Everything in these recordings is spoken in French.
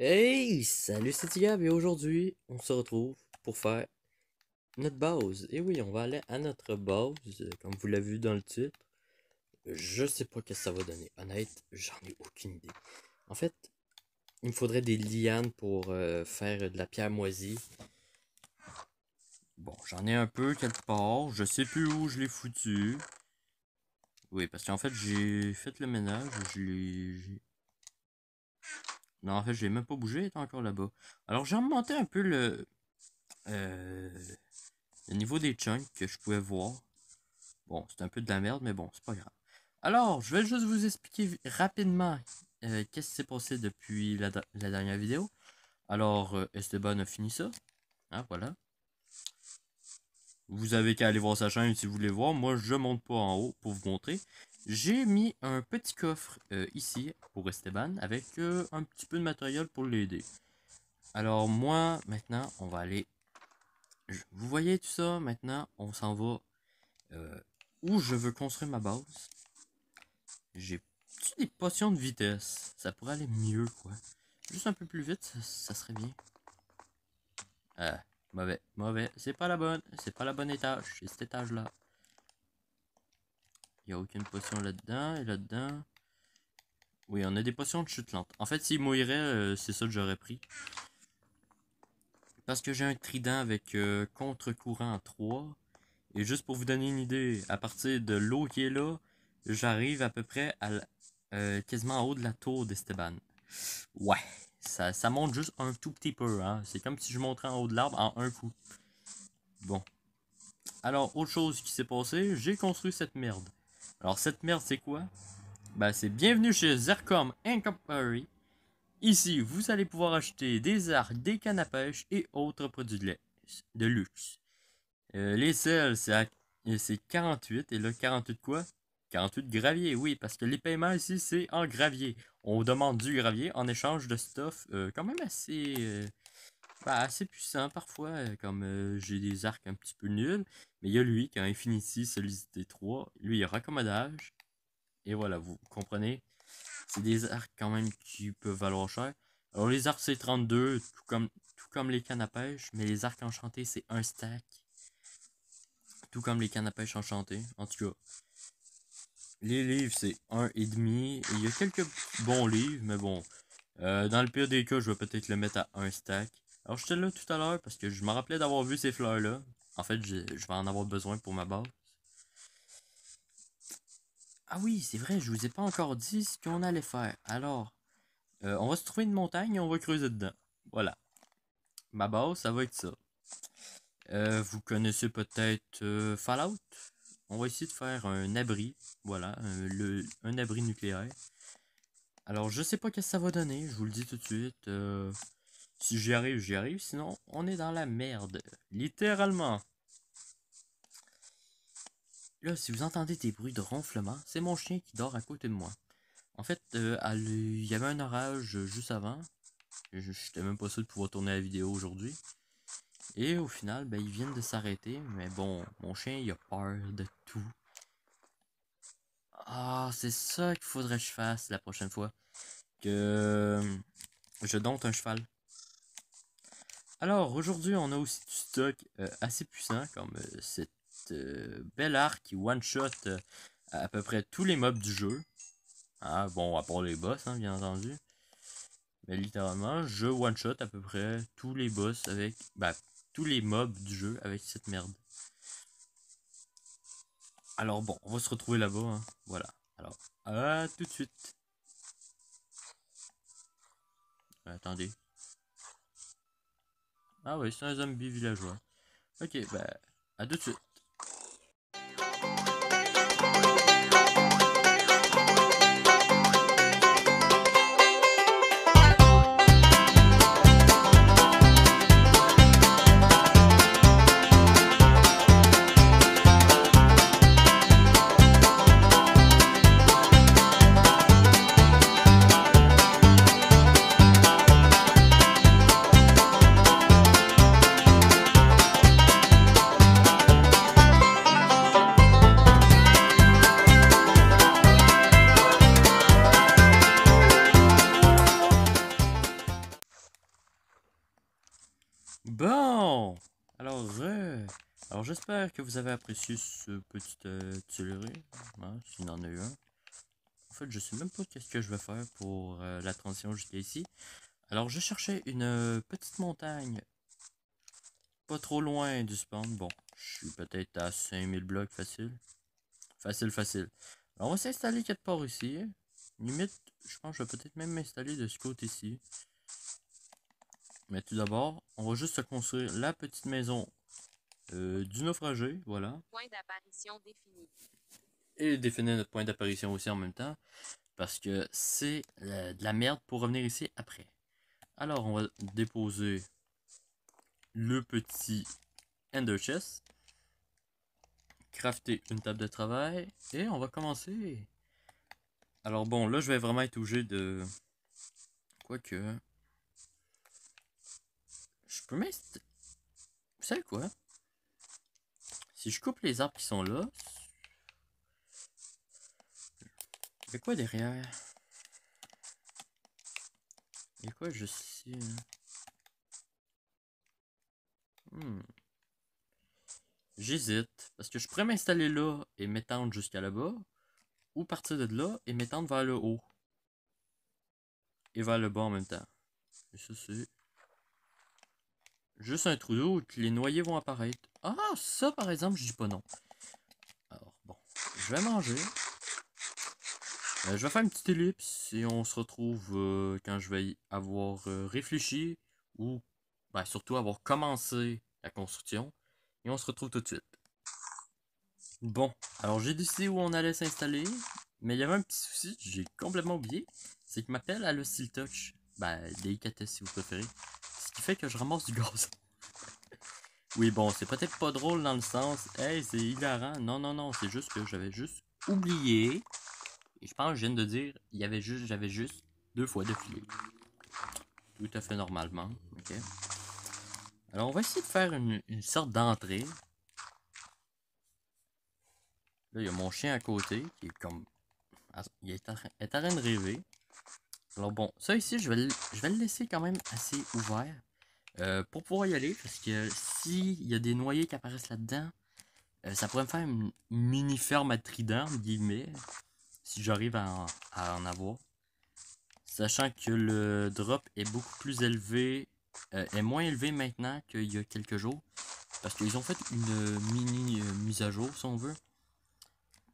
Hey, salut c'est Tigab et aujourd'hui on se retrouve pour faire notre base. Et oui, on va aller à notre base, comme vous l'avez vu dans le titre. Je sais pas ce que ça va donner, honnête, j'en ai aucune idée. En fait, il me faudrait des lianes pour euh, faire de la pierre moisie. Bon, j'en ai un peu quelque part, je sais plus où je l'ai foutu. Oui, parce qu'en fait j'ai fait le ménage, je l'ai... Non, en fait, je l'ai même pas bougé, il est encore là-bas. Alors, j'ai remonté un peu le, euh, le niveau des chunks que je pouvais voir. Bon, c'est un peu de la merde, mais bon, c'est pas grave. Alors, je vais juste vous expliquer rapidement euh, qu'est-ce qui s'est passé depuis la, dernière vidéo. Alors, euh, Esteban a fini ça. ah voilà. Vous avez qu'à aller voir sa chaîne si vous voulez voir. Moi, je monte pas en haut pour vous montrer. J'ai mis un petit coffre euh, ici pour Esteban avec euh, un petit peu de matériel pour l'aider. Alors moi, maintenant, on va aller... Vous voyez tout ça, maintenant, on s'en va euh, où je veux construire ma base. J'ai des potions de vitesse. Ça pourrait aller mieux, quoi. Juste un peu plus vite, ça, ça serait bien. Ah, mauvais, mauvais. C'est pas la bonne, c'est pas la bonne étage. C'est cet étage-là. Il n'y a aucune potion là-dedans. Et là-dedans... Oui, on a des potions de chute lente. En fait, s'il mouillerait, euh, c'est ça que j'aurais pris. Parce que j'ai un trident avec euh, contre-courant 3. Et juste pour vous donner une idée, à partir de l'eau qui est là, j'arrive à peu près à euh, quasiment en haut de la tour d'Esteban. Ouais, ça, monte juste un tout petit peu. Hein. C'est comme si je montrais en haut de l'arbre en un coup. Bon. Alors, autre chose qui s'est passé, j'ai construit cette merde. Alors cette merde c'est quoi Bah c'est bienvenue chez Zercom Incorporated. Ici vous allez pouvoir acheter des arcs, des cannes à pêche et autres produits de luxe. Euh, les sels c'est 48 et là 48 quoi 48 gravier, oui, parce que les paiements ici, c'est en gravier. On demande du gravier en échange de stuff euh, quand même assez, euh, assez puissant parfois, euh, comme euh, j'ai des arcs un petit peu nuls. Mais il y a lui qui a Infinity, Solidité 3. Lui, il a Raccommodage. Et voilà, vous comprenez. C'est des arcs quand même qui peuvent valoir cher. Alors les arcs c'est 32, tout comme, tout comme les cannes à pêche, mais les arcs enchantés c'est un stack. Tout comme les cannes à pêche enchantées, en tout cas. Les livres c'est un et demi. Il y a quelques bons livres, mais bon. Euh, dans le pire des cas, je vais peut-être le mettre à un stack. Alors, j'étais là tout à l'heure parce que je me rappelais d'avoir vu ces fleurs-là. En fait, je vais en avoir besoin pour ma base. Ah oui, c'est vrai, je vous ai pas encore dit ce qu'on allait faire. Alors, euh, on va se trouver une montagne et on va creuser dedans. Voilà. Ma base, ça va être ça. Euh, vous connaissez peut-être euh, Fallout. On va essayer de faire un abri. Voilà, le, un abri nucléaire. Alors, je sais pas qu'est-ce que ça va donner, je vous le dis tout de suite. Si j'y arrive, j'y arrive, sinon on est dans la merde. Littéralement. Là, si vous entendez des bruits de ronflement, c'est mon chien qui dort à côté de moi. En fait, euh, il y avait un orage juste avant. Je n'étais même pas sûr de pouvoir tourner la vidéo aujourd'hui. Et au final, ben, ils viennent de s'arrêter. Mais bon, mon chien, il a peur de tout. Ah, c'est ça qu'il faudrait que je fasse la prochaine fois. Que euh, je dompte un cheval. Alors aujourd'hui on a aussi du stock euh, assez puissant comme euh, cette euh, belle arc qui one shot à peu près tous les mobs du jeu. Ah bon à part les boss hein, bien entendu. Mais littéralement je one shot à peu près tous les boss avec bah tous les mobs du jeu avec cette merde. Alors bon, on va se retrouver là-bas, hein. voilà. Alors, à tout de suite. Attendez, ah ouais, c'est un zombie villageois. Ok, bah, à de suite. Bon Alors, euh, alors j'espère que vous avez apprécié ce petit euh, hein, s'il en a eu un. En fait, je ne sais même pas qu'est-ce que je vais faire pour euh, la transition jusqu'à ici. Alors, je cherchais une euh, petite montagne pas trop loin du spawn. Bon, je suis peut-être à 5000 blocs facile. Facile, facile. Alors, on va s'installer quelque part ici. Limite, je pense que je vais peut-être même m'installer de ce côté-ci. Mais tout d'abord, on va juste construire la petite maison euh, du naufragé, voilà. Point d'apparition défini. Et définir notre point d'apparition aussi en même temps, parce que c'est euh, de la merde pour revenir ici après. Alors, on va déposer le petit Ender Chest, crafter une table de travail, et on va commencer. Alors bon, là, je vais vraiment être obligé de... Quoique peux mettre Vous savez quoi Si je coupe les arbres qui sont là... Il y a quoi derrière Il y a quoi juste ici hein? hmm. J'hésite, parce que je pourrais m'installer là et m'étendre jusqu'à là-bas, ou partir de là et m'étendre vers le haut. Et vers le bas en même temps. Et ça, c'est Juste un trou d'eau, les noyés vont apparaître. Ah, ça par exemple, je dis pas non. Alors bon, je vais manger. Euh, je vais faire une petite ellipse et on se retrouve euh, quand je vais avoir euh, réfléchi ou ben, surtout avoir commencé la construction. Et on se retrouve tout de suite. Bon, alors j'ai décidé où on allait s'installer, mais il y avait un petit souci, j'ai complètement oublié. C'est que ma pelle a le touch. Ben, délicatesse si vous préférez que je ramasse du gaz. oui, bon, c'est peut-être pas drôle dans le sens, hey, c'est hilarant. Non, non, non, c'est juste que j'avais juste oublié. je pense que je viens de dire, il y avait juste, j'avais juste deux fois de filet. Tout à fait normalement, ok. Alors, on va essayer de faire une, sorte d'entrée. Là, il y a mon chien à côté, qui est comme... Ah, il est en, train de rêver. Alors bon, ça ici, je vais, je vais le laisser quand même assez ouvert euh, pour pouvoir y aller, parce que il y a des noyés qui apparaissent là-dedans, euh, ça pourrait me faire une mini ferme à trident, guillemets, si j'arrive à, en avoir. Sachant que le drop est beaucoup plus élevé, euh, est moins élevé maintenant qu'il y a quelques jours, parce qu'ils ont fait une mini mise à jour, si on veut.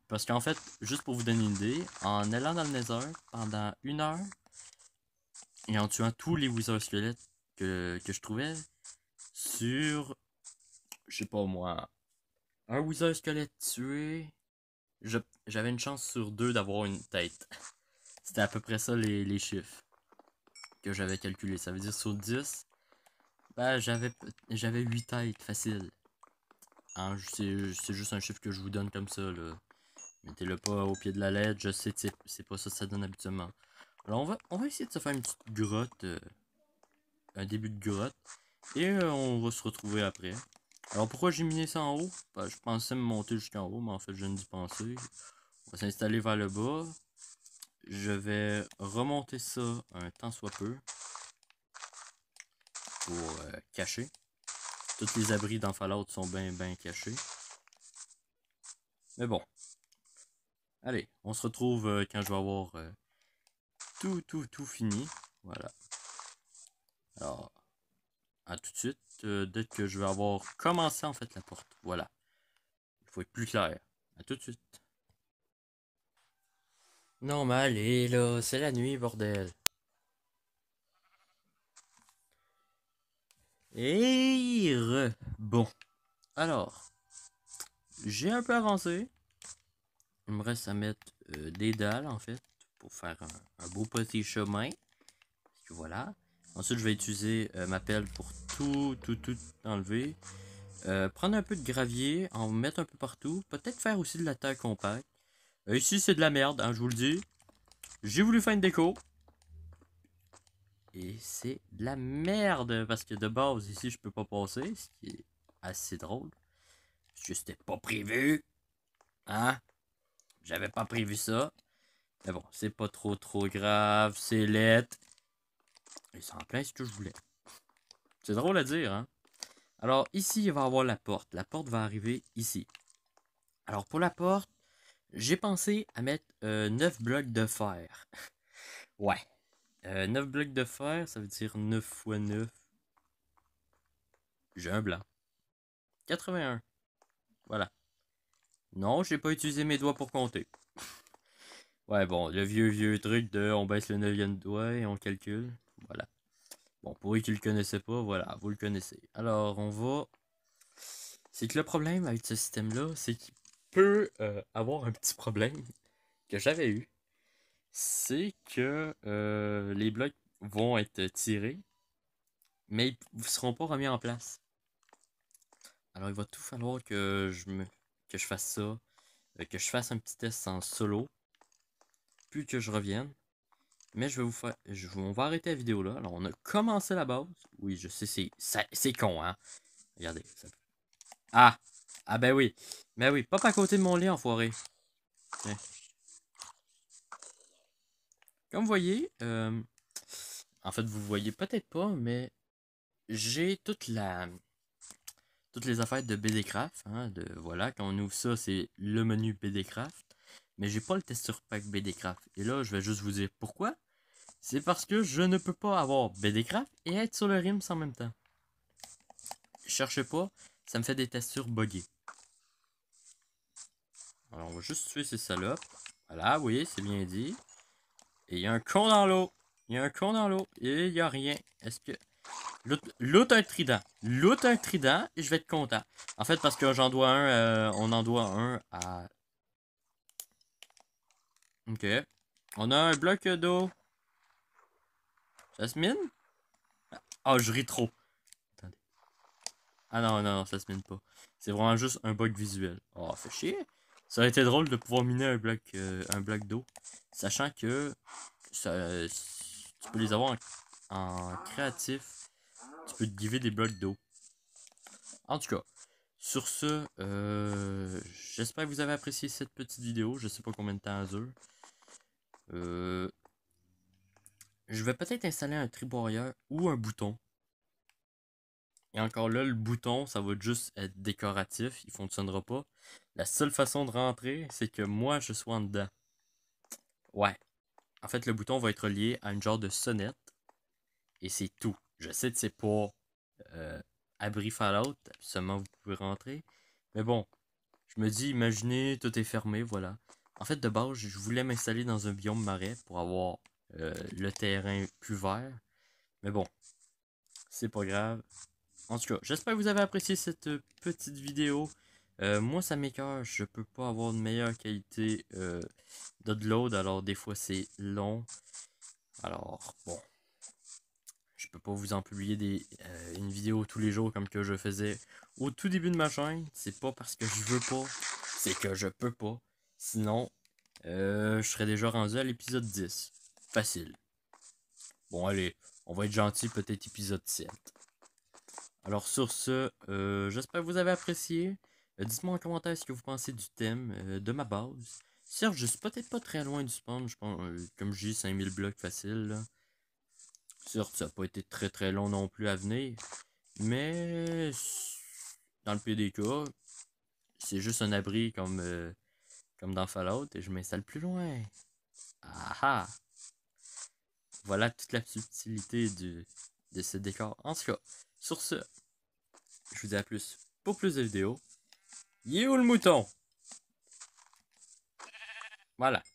Parce qu'en fait, juste pour vous donner une idée, en allant dans le Nether pendant une heure, et en tuant tous les Wizards squelettes que, que je trouvais sur, je sais pas moi, un Wizard squelette tué. J'avais une chance sur deux d'avoir une tête. C'était à peu près ça les, chiffres que j'avais calculé. Ça veut dire sur 10, bah ben, j'avais j'avais 8 têtes, facile. Hein, c'est juste un chiffre que je vous donne comme ça. Mettez-le pas au pied de la lettre, je sais c'est pas ça que ça donne habituellement. Alors on va, on va essayer de se faire une petite grotte. Euh, un début de grotte. Et euh, on va se retrouver après. Alors pourquoi j'ai miné ça en haut ben, Je pensais me monter jusqu'en haut, mais en fait je viens dis penser. On va s'installer vers le bas. Je vais remonter ça un temps soit peu. Pour euh, cacher. Tous les abris dans Fallout sont bien bien cachés. Mais bon. Allez, on se retrouve euh, quand je vais avoir tout tout tout fini. Voilà. Alors, à tout de suite, euh, dès que je vais avoir commencé en fait la porte. Voilà. Il faut être plus clair. À tout de suite. Non mais allez là, c'est la nuit bordel. Et bon. Alors, j'ai un peu avancé. Il me reste à mettre euh, des dalles en fait pour faire un, un beau petit chemin. Parce que voilà. Ensuite, je vais utiliser euh, ma pelle pour tout, tout, tout enlever. Euh, prendre un peu de gravier, en mettre un peu partout. Peut-être faire aussi de la terre compacte. Euh, ici, c'est de la merde, hein, je vous le dis. J'ai voulu faire une déco. Et c'est de la merde, parce que de base, ici, je peux pas passer, ce qui est assez drôle. Je n'étais pas prévu. Hein? J'avais pas prévu ça. Mais bon, c'est pas trop, trop grave, c'est lettre. Et c'est en ce que je voulais. C'est drôle à dire, hein? Alors, ici, il va y avoir la porte. La porte va arriver ici. Alors, pour la porte, j'ai pensé à mettre 9 euh, blocs de fer. ouais. 9 euh, blocs de fer, ça veut dire 9 fois 9. J'ai un blanc. 81. Voilà. Non, j'ai pas utilisé mes doigts pour compter. ouais, bon, le vieux, vieux truc de on baisse le 9 doigt et on calcule. Voilà. Bon, pour eux qui le connaissaient pas, voilà, vous le connaissez. Alors, on va... C'est que le problème avec ce système-là, c'est qu'il peut euh, avoir un petit problème que j'avais eu. C'est que euh, les blocs vont être tirés, mais ils ne seront pas remis en place. Alors, il va tout falloir que je, me... que je fasse ça, euh, que je fasse un petit test en solo, puis que je revienne. Mais je vais vous faire. Je, on va arrêter la vidéo là. Alors, on a commencé la base. Oui, je sais, c'est con, hein. Regardez. Ah! Ah, ben oui. Ben oui, pas à côté de mon lit, enfoiré. Comme vous voyez, euh, en fait, vous voyez peut-être pas, mais j'ai toute la. Toutes les affaires de BDCraft, hein, de, voilà, quand on ouvre ça, c'est le menu BDCraft mais j'ai pas le test sur pack BDCraft. Et là, je vais juste vous dire pourquoi. C'est parce que je ne peux pas avoir BDCraft et être sur le Rims en même temps. Cherchez pas, ça me fait des tests sur buggées. Alors, on va juste tuer ces salopes. Voilà, oui, c'est bien dit. Et il y a un con dans l'eau. Il y a un con dans l'eau. Et il n'y a rien. Est-ce que... L'autre un trident. L'autre un trident et je vais être content. En fait, parce que j'en dois un, euh, on en doit un à Ok. On a un bloc d'eau. Ça se mine? Ah, oh, je ris trop. Attendez. Ah non, non, non, ça se mine pas. C'est vraiment juste un bug visuel. Oh, fait chier. Ça aurait été drôle de pouvoir miner un bloc, euh, d'eau. Sachant que tu peux les avoir en, créatif. Tu peux te giver des blocs d'eau. En tout cas, sur ce, euh, j'espère que vous avez apprécié cette petite vidéo. Je sais pas combien de temps à dure. Euh, je vais peut-être installer un triboyeur ou un bouton. Et encore là, le bouton, ça va juste être décoratif, il fonctionnera pas. La seule façon de rentrer, c'est que moi, je sois en dedans. Ouais. En fait, le bouton va être lié à une genre de sonnette. Et c'est tout. Je sais que c'est pour euh, abri Fallout, seulement vous pouvez rentrer. Mais bon, je me dis, imaginez, tout est fermé, voilà. En fait, de base, je voulais m'installer dans un biome marais pour avoir euh, le terrain plus vert. Mais bon, c'est pas grave. En tout cas, j'espère que vous avez apprécié cette euh, petite vidéo. Euh, moi, ça m'écœure, je peux pas avoir une meilleure qualité euh, d'upload, alors des fois c'est long. Alors, bon, je peux pas vous en publier des, une vidéo tous les jours comme que je faisais au tout début de ma chaîne. C'est pas parce que je veux pas, c'est que je peux pas. Sinon, euh, je serais déjà rendu à l'épisode 10. Facile. Bon, allez, on va être gentil, peut-être épisode 7. Alors sur ce, euh, j'espère que vous avez apprécié. Euh, dites-moi en commentaire ce que vous pensez du thème, de ma base. Certes, je suis peut-être pas très loin du spawn, je pense, comme j'ai 5000 blocs facile. Là. Certes, ça n'a pas été très très long non plus à venir. Mais dans le PDK, c'est juste un abri comme comme dans Fallout, et je m'installe plus loin. Ah, ah. Voilà toute la subtilité de ce décor. En tout cas, sur ce, je vous dis à plus pour plus de vidéos. y le mouton? Voilà.